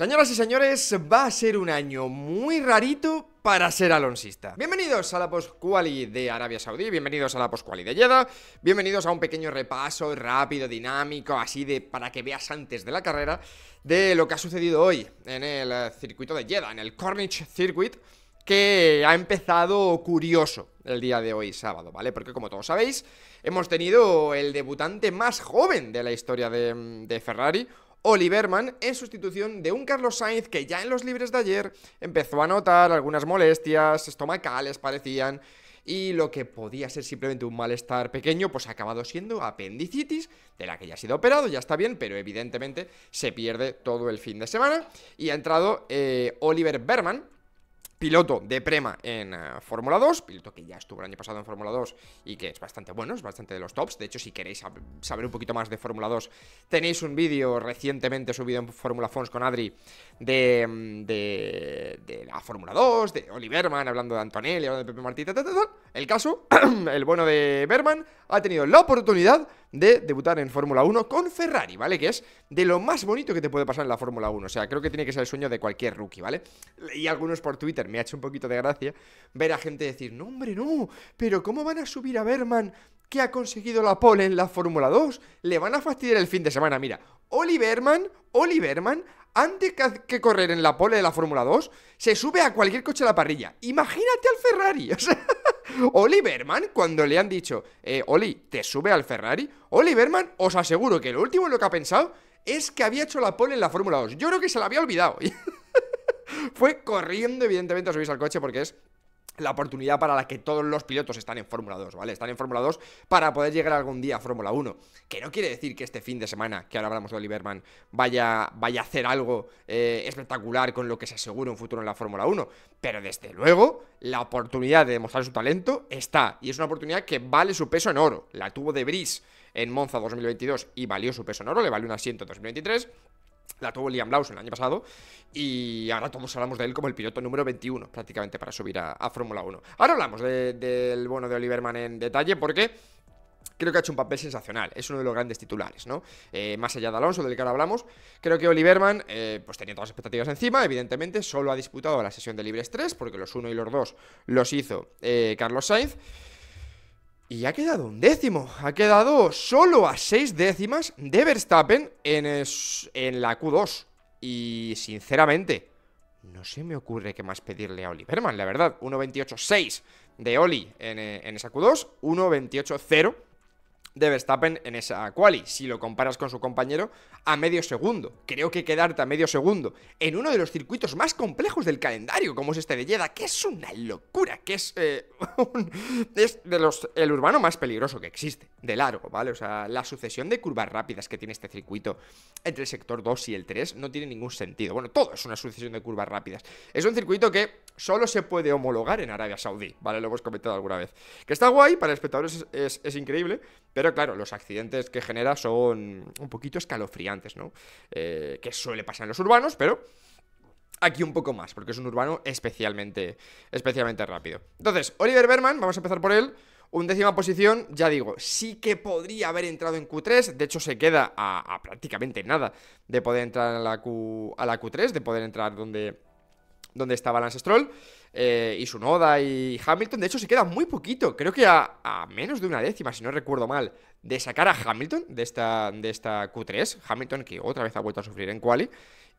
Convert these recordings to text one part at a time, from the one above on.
Señoras y señores, va a ser un año muy rarito para ser alonsista. Bienvenidos a la postquali de Arabia Saudí, bienvenidos a la postquali de Jeddah, bienvenidos a un pequeño repaso rápido, dinámico, así de para que veas antes de la carrera de lo que ha sucedido hoy en el circuito de Jeddah, en el Corniche Circuit, que ha empezado curioso el día de hoy, sábado, ¿vale? Porque como todos sabéis, hemos tenido el debutante más joven de la historia de Ferrari, Oliverman en sustitución de un Carlos Sainz que ya en los libres de ayer empezó a notar algunas molestias estomacales parecían y lo que podía ser simplemente un malestar pequeño, pues ha acabado siendo apendicitis, de la que ya ha sido operado, ya está bien, pero evidentemente se pierde todo el fin de semana. Y ha entrado eh, Oliver Berman, piloto de Prema en eh, Fórmula 2, piloto que ya estuvo el año pasado en Fórmula 2 y que es bastante bueno, es bastante de los tops. De hecho, si queréis saber un poquito más de Fórmula 2, tenéis un vídeo recientemente subido en Fórmula Fons con Adri de, mm, de, la Fórmula 2, de Oli Berman, hablando de Antonelli, hablando de Pepe Martí, El caso, el bueno de Berman ha tenido la oportunidad de debutar en Fórmula 1 con Ferrari, ¿vale? Que es de lo más bonito que te puede pasar en la Fórmula 1. O sea, creo que tiene que ser el sueño de cualquier rookie, ¿vale? Y algunos por Twitter, me ha hecho un poquito de gracia ver a gente decir, no, hombre, no, pero ¿cómo van a subir a Berman que ha conseguido la pole en la Fórmula 2? Le van a fastidiar el fin de semana, mira. Oliverman, Oliverman, antes que correr en la pole de la Fórmula 2, se sube a cualquier coche a la parrilla. Imagínate al Ferrari, o sea... Oliverman, cuando le han dicho, eh, Oli, te sube al Ferrari, Oliverman, os aseguro que lo último en lo que ha pensado es que había hecho la pole en la Fórmula 2. Yo creo que se la había olvidado. Fue corriendo, evidentemente, a subirse al coche porque es la oportunidad para la que todos los pilotos están en Fórmula 2, ¿vale? Están en Fórmula 2 para poder llegar algún día a Fórmula 1. Que no quiere decir que este fin de semana, que ahora hablamos de Oliverman, vaya, vaya a hacer algo eh, espectacular con lo que se asegura un futuro en la Fórmula 1. Pero desde luego, la oportunidad de demostrar su talento está. Y es una oportunidad que vale su peso en oro. La tuvo de Brice en Monza 2022 y valió su peso en oro, le valió un asiento en 2023 la tuvo Liam Lawson el año pasado y ahora todos hablamos de él como el piloto número 21 prácticamente para subir a, Fórmula 1. Ahora hablamos del bono de Oliverman en detalle porque creo que ha hecho un papel sensacional. Es uno de los grandes titulares, ¿no? Eh, más allá de Alonso, del que ahora hablamos, creo que Oliverman eh, pues tenía todas las expectativas encima. Evidentemente, solo ha disputado la sesión de libres 3, porque los 1 y los 2 los hizo eh, Carlos Sainz. Y ha quedado un décimo, ha quedado solo a seis décimas de Verstappen en, la Q2. Y sinceramente, no se me ocurre qué más pedirle a Oli la verdad. 1.28.6 de Oli en, eh, en esa Q2, 1.28.0 de Verstappen en esa quali, si lo comparas con su compañero, a medio segundo. Creo que quedarte a medio segundo en uno de los circuitos más complejos del calendario, como es este de Jeddah, que es una locura, que es, eh, de los, el urbano más peligroso que existe, de largo, ¿vale? O sea, la sucesión de curvas rápidas que tiene este circuito entre el sector 2 y el 3 no tiene ningún sentido. Bueno, todo es una sucesión de curvas rápidas. Es un circuito que solo se puede homologar en Arabia Saudí, ¿vale? Lo hemos comentado alguna vez. Que está guay, para espectadores es, es increíble, pero pero claro, los accidentes que genera son un poquito escalofriantes, ¿no? Eh, que suele pasar en los urbanos, pero aquí un poco más, porque es un urbano especialmente, especialmente rápido. Entonces, Oliver Berman, vamos a empezar por él. Undécima posición, ya digo, sí que podría haber entrado en Q3, de hecho se queda a, prácticamente nada de poder entrar a la, a la Q3, de poder entrar donde donde estaba Lance Stroll, eh, y su Noda y Hamilton. De hecho, se queda muy poquito, creo que a, menos de una décima, si no recuerdo mal, de sacar a Hamilton de esta, de esta Q3. Hamilton que otra vez ha vuelto a sufrir en quali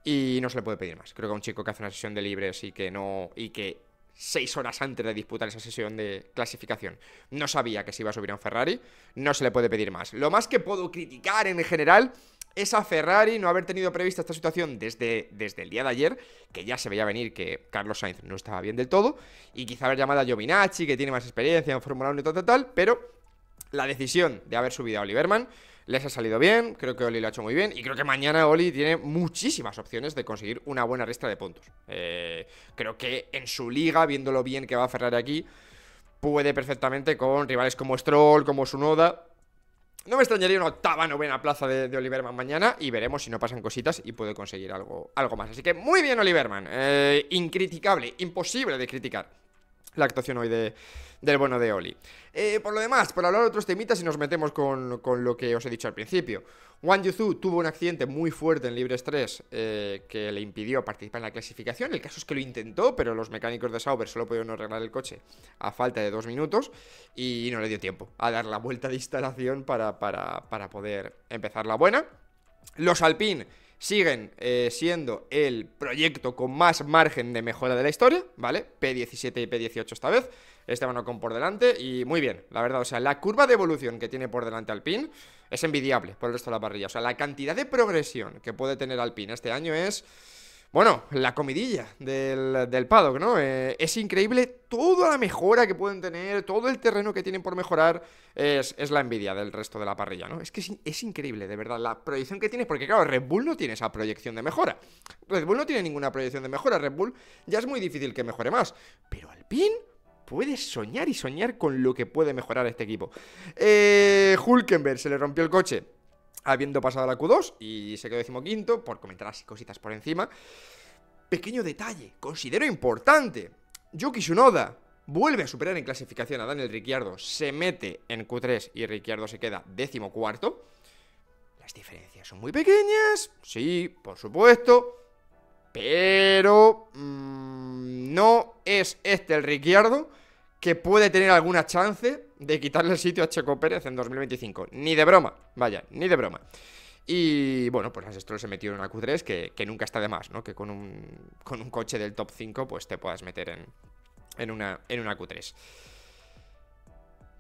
y no se le puede pedir más. Creo que a un chico que hace una sesión de libres y que no. y que seis horas antes de disputar esa sesión de clasificación. No sabía que se iba a subir a un Ferrari, no se le puede pedir más. Lo más que puedo criticar en general esa Ferrari, no haber tenido prevista esta situación desde, desde el día de ayer, que ya se veía venir que Carlos Sainz no estaba bien del todo, y quizá haber llamado a Giovinacci, que tiene más experiencia en Fórmula 1 y tal, pero la decisión de haber subido a Oliverman les ha salido bien, creo que Oli lo ha hecho muy bien y creo que mañana Oli tiene muchísimas opciones de conseguir una buena resta de puntos. Eh, creo que en su liga, viéndolo bien que va a Ferrari aquí, puede perfectamente con rivales como Stroll, como Sunoda, no me extrañaría una octava, novena plaza de, Oliverman mañana y veremos si no pasan cositas y puede conseguir algo, algo más. Así que muy bien Oliverman, eh, incriticable, imposible de criticar la actuación hoy de, del bueno de Oli. Eh, por lo demás, por hablar de otros temitas y nos metemos con, con lo que os he dicho al principio. Wang Yuzu tuvo un accidente muy fuerte en libre 3 eh, que le impidió participar en la clasificación. El caso es que lo intentó, pero los mecánicos de Sauber solo pudieron arreglar el coche a falta de dos minutos y no le dio tiempo a dar la vuelta de instalación para, poder empezar la buena. Los Alpine siguen eh, siendo el proyecto con más margen de mejora de la historia, ¿vale? P17 y P18 esta vez. Esteban con por delante y muy bien, la verdad, o sea, la curva de evolución que tiene por delante Alpine es envidiable por el resto de la parrilla, o sea, la cantidad de progresión que puede tener Alpine este año es... Bueno, la comidilla del, del paddock, ¿no? Eh, es increíble toda la mejora que pueden tener, todo el terreno que tienen por mejorar, es, la envidia del resto de la parrilla, ¿no? Es que es, increíble, de verdad, la proyección que tiene, porque claro, Red Bull no tiene esa proyección de mejora. Red Bull no tiene ninguna proyección de mejora, Red Bull ya es muy difícil que mejore más, pero Alpine... Puedes soñar y soñar con lo que puede mejorar este equipo. Eh, Hulkenberg se le rompió el coche habiendo pasado a la Q2 y se quedó decimoquinto, por comentar así cositas por encima. Pequeño detalle, considero importante. Yuki Tsunoda vuelve a superar en clasificación a Daniel Ricciardo, se mete en Q3 y Ricciardo se queda decimocuarto. Las diferencias son muy pequeñas, sí, por supuesto, pero mm, no es este el Ricciardo que puede tener alguna chance de quitarle el sitio a Checo Pérez en 2025. Ni de broma, vaya, ni de broma. Y bueno, pues Lance se metió en una Q3 que, nunca está de más, ¿no? Que con un, coche del top 5 pues te puedas meter en, una, en una Q3.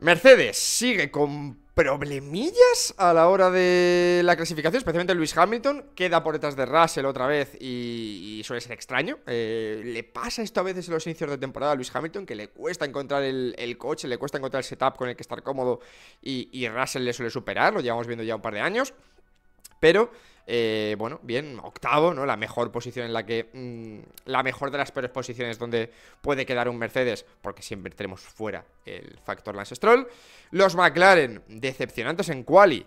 Mercedes sigue con problemillas a la hora de la clasificación, especialmente Luis Hamilton, queda por detrás de Russell otra vez y, suele ser extraño. Eh, le pasa esto a veces en los inicios de temporada a Luis Hamilton, que le cuesta encontrar el, coche, le cuesta encontrar el setup con el que estar cómodo y, y Russell le suele superar, lo llevamos viendo ya un par de años. Pero, eh, bueno, bien, octavo, ¿no? La mejor posición en la que... Mm, la mejor de las peores posiciones donde puede quedar un Mercedes, porque siempre tenemos fuera el factor Lance Stroll. Los McLaren, decepcionantes en quali.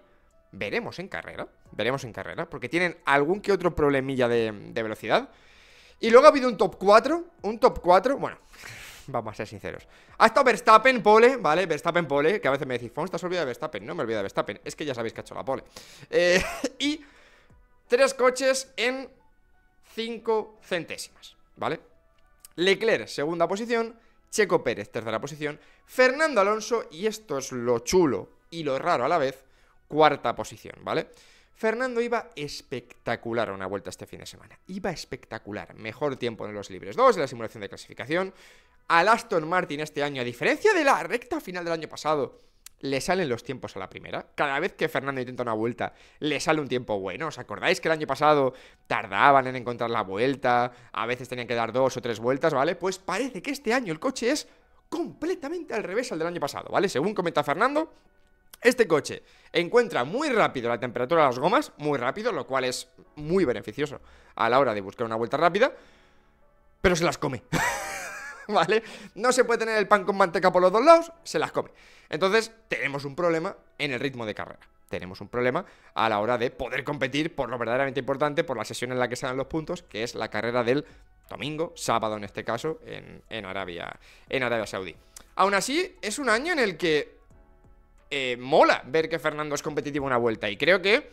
Veremos en carrera, veremos en carrera, porque tienen algún que otro problemilla de, de velocidad. Y luego ha habido un top 4, un top 4, bueno, vamos a ser sinceros. Ha estado Verstappen pole, ¿vale? Verstappen pole, que a veces me decís, Fons, te has olvidado de Verstappen. No me olvido de Verstappen, es que ya sabéis que ha hecho la pole. Eh, y tres coches en Cinco centésimas, ¿vale? Leclerc, segunda posición. Checo Pérez, tercera posición. Fernando Alonso, y esto es lo chulo y lo raro a la vez, cuarta posición, ¿vale? Fernando iba espectacular a una vuelta este fin de semana. Iba espectacular. Mejor tiempo en los libres 2, en la simulación de clasificación al Aston Martin este año, a diferencia de la recta final del año pasado, le salen los tiempos a la primera. Cada vez que Fernando intenta una vuelta, le sale un tiempo bueno. ¿Os acordáis que el año pasado tardaban en encontrar la vuelta? A veces tenían que dar dos o tres vueltas, ¿vale? Pues parece que este año el coche es completamente al revés al del año pasado, ¿vale? Según comenta Fernando, este coche encuentra muy rápido la temperatura de las gomas, muy rápido, lo cual es muy beneficioso a la hora de buscar una vuelta rápida, pero se las come. ¿vale? No se puede tener el pan con manteca por los dos lados, se las come. Entonces, tenemos un problema en el ritmo de carrera. Tenemos un problema a la hora de poder competir por lo verdaderamente importante, por la sesión en la que se dan los puntos, que es la carrera del domingo, sábado en este caso, en, Arabia, en Arabia Saudí. Aún así, es un año en el que eh, mola ver que Fernando es competitivo una vuelta y creo que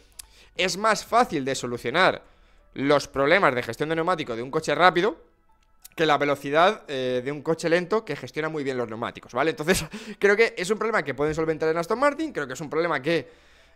es más fácil de solucionar los problemas de gestión de neumático de un coche rápido que la velocidad eh, de un coche lento que gestiona muy bien los neumáticos, ¿vale? Entonces, creo que es un problema que pueden solventar en Aston Martin, creo que es un problema que,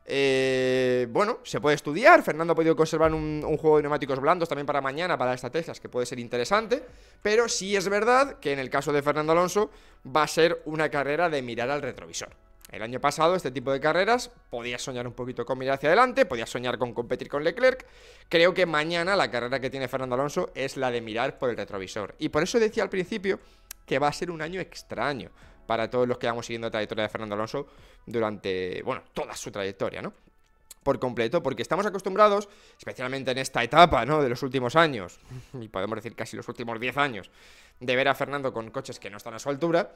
eh, bueno, se puede estudiar. Fernando ha podido conservar un, un, juego de neumáticos blandos también para mañana, para estrategias, que puede ser interesante, pero sí es verdad que en el caso de Fernando Alonso va a ser una carrera de mirar al retrovisor. El año pasado, este tipo de carreras, podía soñar un poquito con mirar hacia adelante, podía soñar con competir con Leclerc. Creo que mañana la carrera que tiene Fernando Alonso es la de mirar por el retrovisor. Y por eso decía al principio que va a ser un año extraño para todos los que vamos siguiendo la trayectoria de Fernando Alonso durante, bueno, toda su trayectoria, ¿no? por completo, porque estamos acostumbrados, especialmente en esta etapa, ¿no? De los últimos años, y podemos decir casi los últimos 10 años, de ver a Fernando con coches que no están a su altura,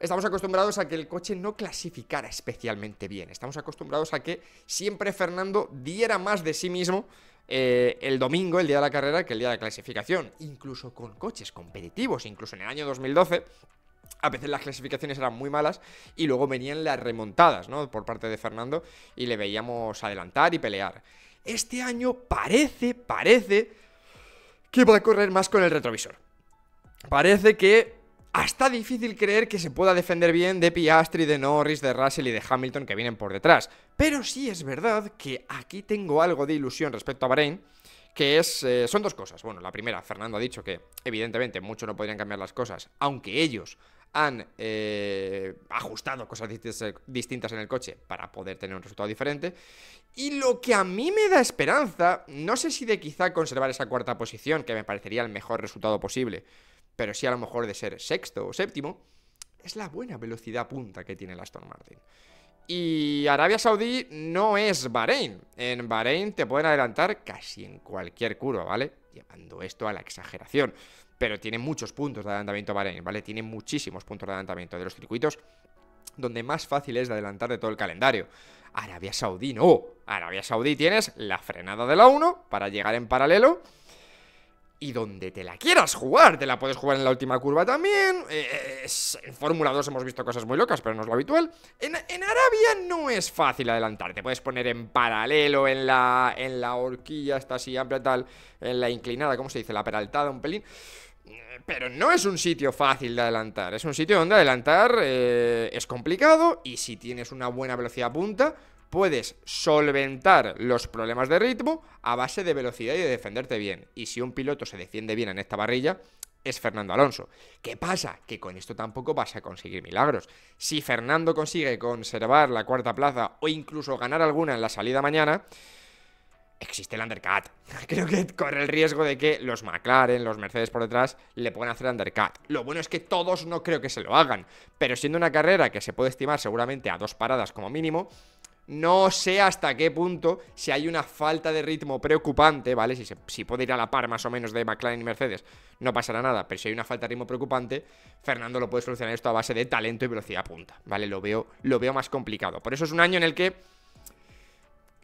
Estamos acostumbrados a que el coche no clasificara especialmente bien. Estamos acostumbrados a que siempre Fernando diera más de sí mismo eh, el domingo, el día de la carrera, que el día de clasificación. Incluso con coches competitivos, incluso en el año 2012. A veces las clasificaciones eran muy malas y luego venían las remontadas, ¿no? Por parte de Fernando y le veíamos adelantar y pelear. Este año parece, parece que va a correr más con el retrovisor. Parece que hasta difícil creer que se pueda defender bien de Piastri, de Norris, de Russell y de Hamilton que vienen por detrás. Pero sí es verdad que aquí tengo algo de ilusión respecto a Bahrain, que es, eh, son dos cosas. Bueno, la primera, Fernando ha dicho que evidentemente mucho no podrían cambiar las cosas, aunque ellos han eh, ajustado cosas distintas en el coche para poder tener un resultado diferente. Y lo que a mí me da esperanza, no sé si de quizá conservar esa cuarta posición, que me parecería el mejor resultado posible, pero sí a lo mejor de ser sexto o séptimo, es la buena velocidad punta que tiene el Aston Martin. Y Arabia Saudí no es Bahrein. En Bahrein te pueden adelantar casi en cualquier curva, ¿vale? Llevando esto a la exageración. Pero tiene muchos puntos de adelantamiento Bahrein, ¿vale? Tiene muchísimos puntos de adelantamiento de los circuitos donde más fácil es de adelantar de todo el calendario. Arabia Saudí no. Arabia Saudí tienes la frenada de la 1 para llegar en paralelo y donde te la quieras jugar, te la puedes jugar en la última curva también. Eh, eh, en Fórmula 2 hemos visto cosas muy locas, pero no es lo habitual. En, Arabia no es fácil adelantar. Te puedes poner en paralelo, en la, en la horquilla, está así amplia, tal, en la inclinada, ¿cómo se dice? La peraltada, un pelín. Pero no es un sitio fácil de adelantar. Es un sitio donde adelantar eh, es complicado y si tienes una buena velocidad punta, puedes solventar los problemas de ritmo a base de velocidad y de defenderte bien. Y si un piloto se defiende bien en esta barrilla, es Fernando Alonso. ¿Qué pasa? Que con esto tampoco vas a conseguir milagros. Si Fernando consigue conservar la cuarta plaza o incluso ganar alguna en la salida mañana, existe el undercut. Creo que corre el riesgo de que los McLaren, los Mercedes por detrás, le puedan hacer undercut. Lo bueno es que todos no creo que se lo hagan, pero siendo una carrera que se puede estimar seguramente a dos paradas como mínimo, no sé hasta qué punto, si hay una falta de ritmo preocupante, ¿vale? Si, puede ir a la par más o menos de McLaren y Mercedes, no pasará nada. Pero si hay una falta de ritmo preocupante, Fernando lo puede solucionar esto a base de talento y velocidad punta, ¿vale? Lo veo, lo veo más complicado. Por eso es un año en el que...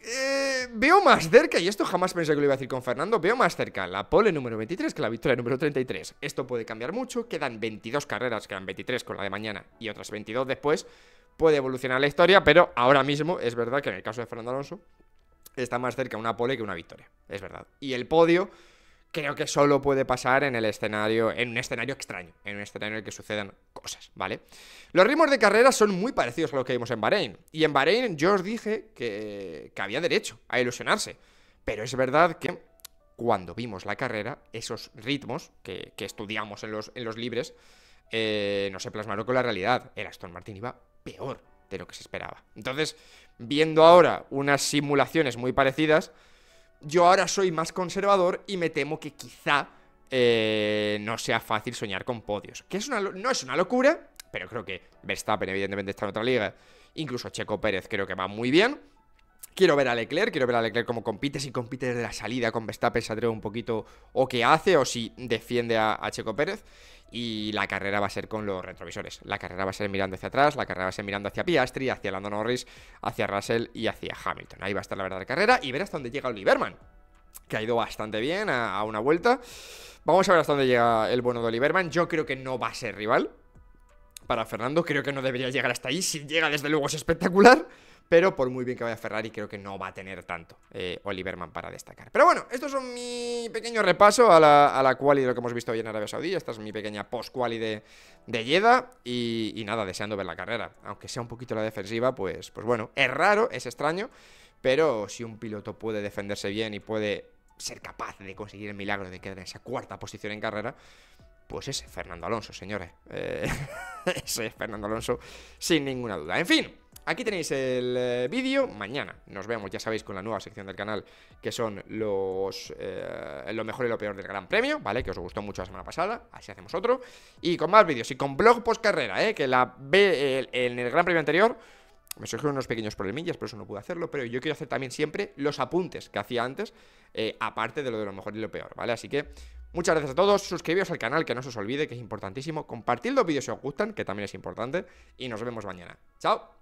Eh, veo más cerca, y esto jamás pensé que lo iba a decir con Fernando, veo más cerca la pole número 23 que la victoria número 33. Esto puede cambiar mucho, quedan 22 carreras, quedan 23 con la de mañana y otras 22 después, puede evolucionar la historia, pero ahora mismo es verdad que en el caso de Fernando Alonso está más cerca una pole que una victoria, es verdad. Y el podio creo que solo puede pasar en el escenario, en un escenario extraño, en un escenario en el que sucedan cosas, ¿vale? Los ritmos de carrera son muy parecidos a los que vimos en Bahrein. Y en Bahrein yo os dije que, que había derecho a ilusionarse. Pero es verdad que cuando vimos la carrera, esos ritmos que, estudiamos en los, libres, eh, no se plasmaron con la realidad. El Aston Martin iba peor de lo que se esperaba. Entonces, viendo ahora unas simulaciones muy parecidas, yo ahora soy más conservador y me temo que quizá eh, no sea fácil soñar con podios. Que es una, no es una locura, pero creo que Verstappen evidentemente está en otra liga. Incluso Checo Pérez creo que va muy bien. Quiero ver a Leclerc, quiero ver a Leclerc cómo compite, si compite desde la salida con Verstappen, se un poquito o qué hace, o si defiende a, Checo Pérez. Y la carrera va a ser con los retrovisores. La carrera va a ser mirando hacia atrás, la carrera va a ser mirando hacia Piastri, hacia Lando Norris, hacia Russell y hacia Hamilton. Ahí va a estar la verdadera carrera y ver hasta dónde llega Oliverman, que ha ido bastante bien a, a una vuelta. Vamos a ver hasta dónde llega el bueno de Oliverman. Yo creo que no va a ser rival para Fernando. Creo que no debería llegar hasta ahí. Si llega, desde luego, es espectacular pero por muy bien que vaya Ferrari, creo que no va a tener tanto eh, Oliverman para destacar. Pero bueno, estos son mi pequeño repaso a la, a quali de lo que hemos visto hoy en Arabia Saudí. Esta es mi pequeña post-quali de, de Jeddah. Y, nada, deseando ver la carrera. Aunque sea un poquito la defensiva, pues, pues bueno, es raro, es extraño. Pero si un piloto puede defenderse bien y puede ser capaz de conseguir el milagro de quedar en esa cuarta posición en carrera, pues ese Fernando Alonso, señores. Eh, ese Fernando Alonso, sin ninguna duda. En fin. Aquí tenéis el eh, vídeo, mañana nos vemos, ya sabéis, con la nueva sección del canal, que son los eh, lo mejor y lo peor del Gran Premio, ¿vale? Que os gustó mucho la semana pasada, así hacemos otro. Y con más vídeos, y con blog post carrera, ¿eh? Que la ve en el Gran Premio anterior me surgieron unos pequeños problemillas, por eso no pude hacerlo, pero yo quiero hacer también siempre los apuntes que hacía antes, eh, aparte de lo de lo mejor y lo peor, ¿vale? Así que muchas gracias a todos, suscribíos al canal, que no se os olvide, que es importantísimo, compartid los vídeos si os gustan, que también es importante, y nos vemos mañana. ¡Chao!